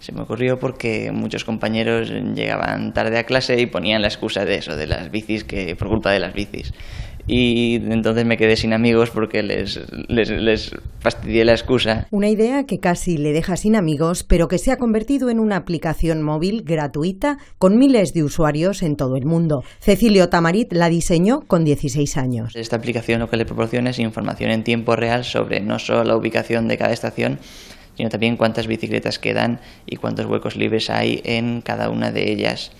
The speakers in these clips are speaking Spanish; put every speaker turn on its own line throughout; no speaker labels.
Se me ocurrió porque muchos compañeros llegaban tarde a clase y ponían la excusa de eso, de las bicis, que por culpa de las bicis. Y entonces me quedé sin amigos porque les, les, les fastidié la excusa.
Una idea que casi le deja sin amigos, pero que se ha convertido en una aplicación móvil gratuita con miles de usuarios en todo el mundo. Cecilio Tamarit la diseñó con 16 años.
Esta aplicación lo que le proporciona es información en tiempo real sobre no solo la ubicación de cada estación, sino también cuántas bicicletas quedan y cuántos huecos libres hay en cada una de ellas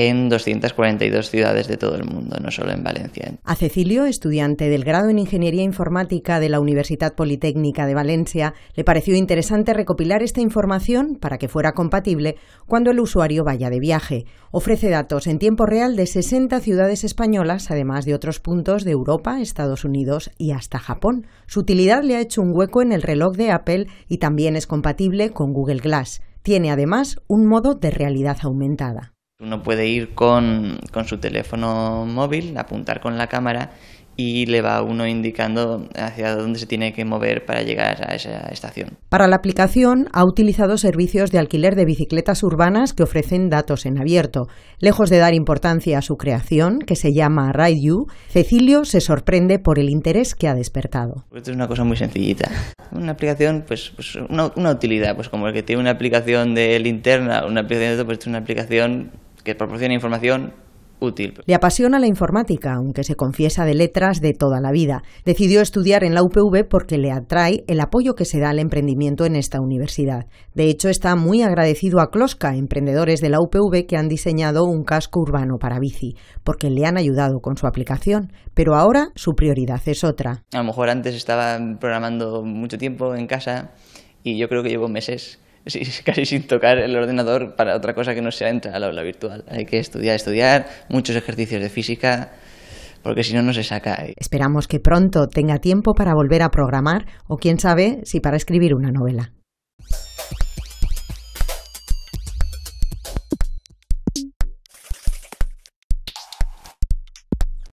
en 242 ciudades de todo el mundo, no solo en Valencia.
A Cecilio, estudiante del grado en Ingeniería Informática de la Universidad Politécnica de Valencia, le pareció interesante recopilar esta información para que fuera compatible cuando el usuario vaya de viaje. Ofrece datos en tiempo real de 60 ciudades españolas, además de otros puntos de Europa, Estados Unidos y hasta Japón. Su utilidad le ha hecho un hueco en el reloj de Apple y también es compatible con Google Glass. Tiene además un modo de realidad aumentada.
Uno puede ir con, su teléfono móvil, apuntar con la cámara y le va uno indicando hacia dónde se tiene que mover para llegar a esa estación.
Para la aplicación ha utilizado servicios de alquiler de bicicletas urbanas que ofrecen datos en abierto. Lejos de dar importancia a su creación, que se llama RideU, Cecilio se sorprende por el interés que ha despertado.
Pues esto es una cosa muy sencillita. Una aplicación, pues, pues una, utilidad, pues como el que tiene una aplicación de linterna, una aplicación pues es una aplicación que proporciona información útil.
Le apasiona la informática, aunque se confiesa de letras de toda la vida. Decidió estudiar en la UPV porque le atrae el apoyo que se da al emprendimiento en esta universidad. De hecho, está muy agradecido a Closca, emprendedores de la UPV que han diseñado un casco urbano para bici, porque le han ayudado con su aplicación. Pero ahora su prioridad es otra.
A lo mejor antes estaba programando mucho tiempo en casa y yo creo que llevo meses casi sin tocar el ordenador para otra cosa que no sea entrar a la aula virtual. Hay que estudiar, estudiar, muchos ejercicios de física, porque si no, no se saca.
Esperamos que pronto tenga tiempo para volver a programar o quién sabe si para escribir una novela.